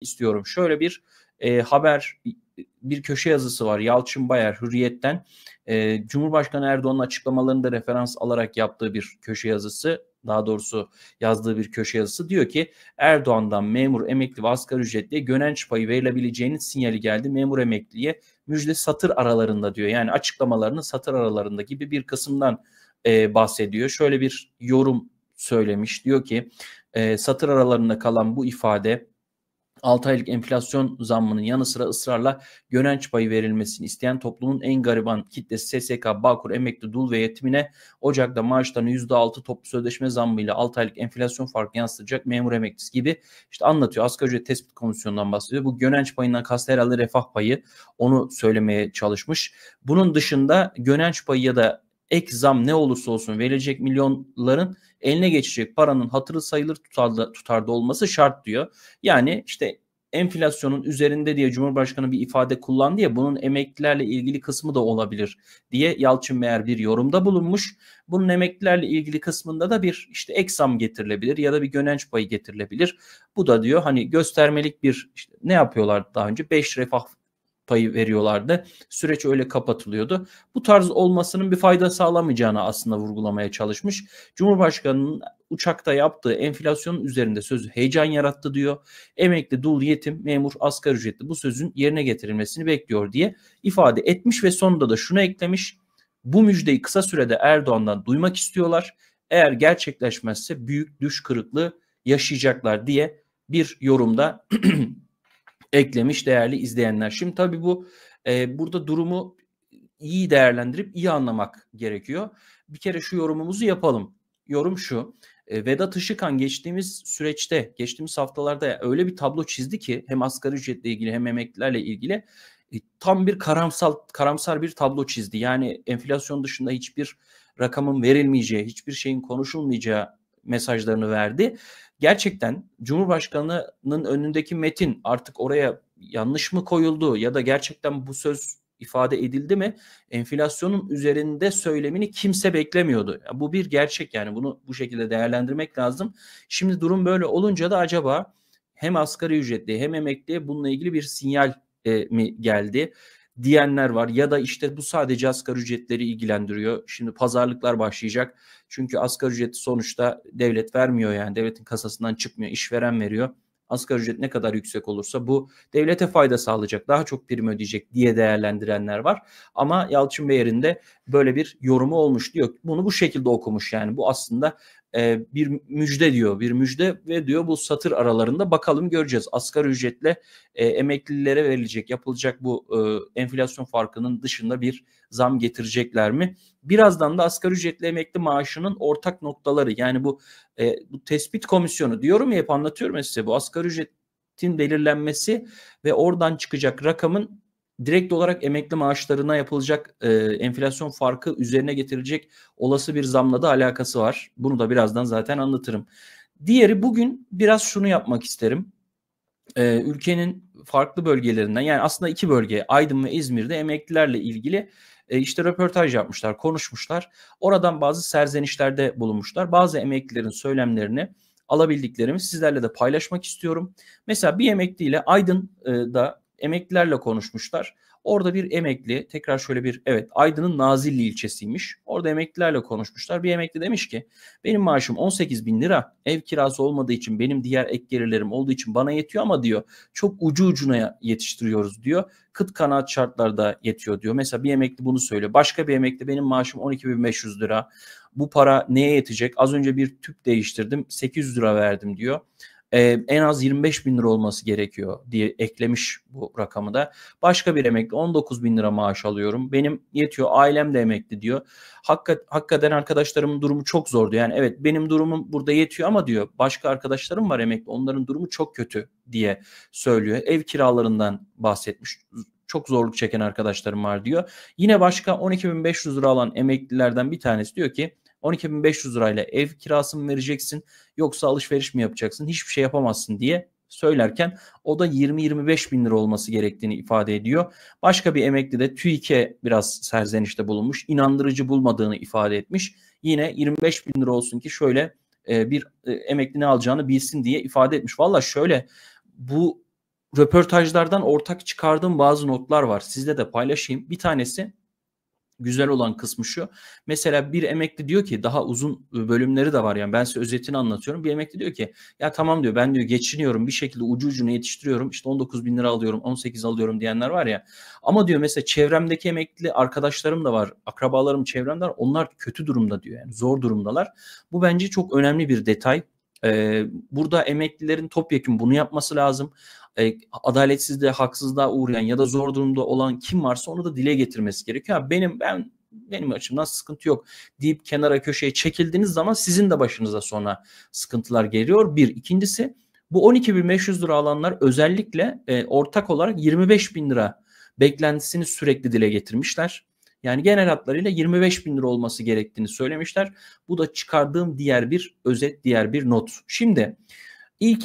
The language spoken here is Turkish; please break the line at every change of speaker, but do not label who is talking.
istiyorum. Şöyle bir e, haber bir köşe yazısı var Yalçın Bayer Hürriyet'ten. E, Cumhurbaşkanı Erdoğan'ın açıklamalarını da referans alarak yaptığı bir köşe yazısı daha doğrusu yazdığı bir köşe yazısı diyor ki Erdoğan'dan memur emekli ve asgari ücretliye gönenç payı verilebileceğinin sinyali geldi. Memur emekliye müjde satır aralarında diyor. Yani açıklamalarını satır aralarında gibi bir kısımdan e, bahsediyor. Şöyle bir yorum söylemiş diyor ki e, satır aralarında kalan bu ifade 6 aylık enflasyon zammının yanı sıra ısrarla gönenç payı verilmesini isteyen toplumun en gariban kitlesi SSK, Bağkur, emekli, dul ve yetimine Ocak'ta maaşlarını %6 toplu sözleşme zammıyla 6 aylık enflasyon farkı yansıtacak memur emeklisi gibi işte anlatıyor. Asgari ücret tespit komisyonundan bahsediyor. Bu gönenç payından kastı herhalde refah payı onu söylemeye çalışmış. Bunun dışında gönenç payı ya da ek zam ne olursa olsun verilecek milyonların eline geçecek paranın hatırı sayılır tutarda, tutarda olması şart diyor. Yani işte enflasyonun üzerinde diye Cumhurbaşkanı bir ifade kullandı ya bunun emeklilerle ilgili kısmı da olabilir diye Yalçın Meğer bir yorumda bulunmuş. Bunun emeklilerle ilgili kısmında da bir işte eksam getirilebilir ya da bir gönenç payı getirilebilir. Bu da diyor hani göstermelik bir işte ne yapıyorlar daha önce 5 refah payı veriyorlardı. Süreç öyle kapatılıyordu. Bu tarz olmasının bir fayda sağlamayacağını aslında vurgulamaya çalışmış. Cumhurbaşkanının uçakta yaptığı enflasyonun üzerinde sözü heyecan yarattı diyor. Emekli, dul, yetim, memur, asgari ücretli bu sözün yerine getirilmesini bekliyor diye ifade etmiş ve sonunda da şunu eklemiş. Bu müjdeyi kısa sürede Erdoğan'dan duymak istiyorlar. Eğer gerçekleşmezse büyük düş kırıklığı yaşayacaklar diye bir yorumda eklemiş değerli izleyenler. Şimdi tabii bu e, burada durumu iyi değerlendirip iyi anlamak gerekiyor. Bir kere şu yorumumuzu yapalım. Yorum şu. E, Vedat Işıkan geçtiğimiz süreçte, geçtiğimiz haftalarda öyle bir tablo çizdi ki hem asgari ücretle ilgili hem emeklilerle ilgili e, tam bir karamsal karamsar bir tablo çizdi. Yani enflasyon dışında hiçbir rakamın verilmeyeceği, hiçbir şeyin konuşulmayacağı mesajlarını verdi. Gerçekten Cumhurbaşkanı'nın önündeki metin artık oraya yanlış mı koyuldu ya da gerçekten bu söz ifade edildi mi? Enflasyonun üzerinde söylemini kimse beklemiyordu. Yani bu bir gerçek yani bunu bu şekilde değerlendirmek lazım. Şimdi durum böyle olunca da acaba hem asgari ücretli hem emekli bununla ilgili bir sinyal e, mi geldi? diyenler var ya da işte bu sadece asgari ücretleri ilgilendiriyor. Şimdi pazarlıklar başlayacak. Çünkü asgari ücreti sonuçta devlet vermiyor yani devletin kasasından çıkmıyor işveren veriyor. Asgari ücret ne kadar yüksek olursa bu devlete fayda sağlayacak daha çok prim ödeyecek diye değerlendirenler var. Ama Yalçın Beyer'in de böyle bir yorumu olmuş diyor. Bunu bu şekilde okumuş yani bu aslında e, bir müjde diyor. Bir müjde ve diyor bu satır aralarında bakalım göreceğiz. Asgari ücretle e, emeklilere verilecek, yapılacak bu e, enflasyon farkının dışında bir zam getirecekler mi? Birazdan da asgari ücretle emekli maaşının ortak noktaları yani bu, e, bu tespit komisyonu diyorum ya hep anlatıyorum ya size bu asgari ücretin belirlenmesi ve oradan çıkacak rakamın direkt olarak emekli maaşlarına yapılacak e, enflasyon farkı üzerine getirecek olası bir zamla da alakası var. Bunu da birazdan zaten anlatırım. Diğeri bugün biraz şunu yapmak isterim. E, ülkenin farklı bölgelerinden yani aslında iki bölge Aydın ve İzmir'de emeklilerle ilgili e, işte röportaj yapmışlar, konuşmuşlar. Oradan bazı serzenişlerde bulunmuşlar. Bazı emeklilerin söylemlerini alabildiklerimi sizlerle de paylaşmak istiyorum. Mesela bir emekliyle Aydın'da emeklilerle konuşmuşlar. Orada bir emekli tekrar şöyle bir evet Aydın'ın Nazilli ilçesiymiş. Orada emeklilerle konuşmuşlar. Bir emekli demiş ki benim maaşım 18 bin lira ev kirası olmadığı için benim diğer ek gelirlerim olduğu için bana yetiyor ama diyor çok ucu ucuna yetiştiriyoruz diyor. Kıt kanaat şartlarda yetiyor diyor. Mesela bir emekli bunu söylüyor. Başka bir emekli benim maaşım 12.500 lira. Bu para neye yetecek? Az önce bir tüp değiştirdim 800 lira verdim diyor e, en az 25 bin lira olması gerekiyor diye eklemiş bu rakamı da. Başka bir emekli 19 bin lira maaş alıyorum. Benim yetiyor ailem de emekli diyor. Hakkat, hakikaten arkadaşlarımın durumu çok zordu Yani evet benim durumum burada yetiyor ama diyor başka arkadaşlarım var emekli onların durumu çok kötü diye söylüyor. Ev kiralarından bahsetmiş çok zorluk çeken arkadaşlarım var diyor. Yine başka 12.500 lira alan emeklilerden bir tanesi diyor ki 12.500 lirayla ev kirası mı vereceksin yoksa alışveriş mi yapacaksın hiçbir şey yapamazsın diye söylerken o da 20-25 bin lira olması gerektiğini ifade ediyor. Başka bir emekli de TÜİK'e biraz serzenişte bulunmuş. inandırıcı bulmadığını ifade etmiş. Yine 25 bin lira olsun ki şöyle e, bir e, emekli ne alacağını bilsin diye ifade etmiş. Valla şöyle bu röportajlardan ortak çıkardığım bazı notlar var. Sizle de paylaşayım. Bir tanesi güzel olan kısmı şu. Mesela bir emekli diyor ki daha uzun bölümleri de var yani ben size özetini anlatıyorum. Bir emekli diyor ki ya tamam diyor ben diyor geçiniyorum bir şekilde ucu ucuna yetiştiriyorum İşte 19 bin lira alıyorum 18 alıyorum diyenler var ya. Ama diyor mesela çevremdeki emekli arkadaşlarım da var akrabalarım çevremde var onlar kötü durumda diyor yani zor durumdalar. Bu bence çok önemli bir detay. Ee, burada emeklilerin topyekun bunu yapması lazım e, adaletsizliğe, haksızlığa uğrayan ya da zor durumda olan kim varsa onu da dile getirmesi gerekiyor. benim ben benim açımdan sıkıntı yok deyip kenara köşeye çekildiğiniz zaman sizin de başınıza sonra sıkıntılar geliyor. Bir. ikincisi bu 12.500 lira alanlar özellikle e, ortak olarak 25.000 lira beklentisini sürekli dile getirmişler. Yani genel hatlarıyla 25 bin lira olması gerektiğini söylemişler. Bu da çıkardığım diğer bir özet, diğer bir not. Şimdi ilk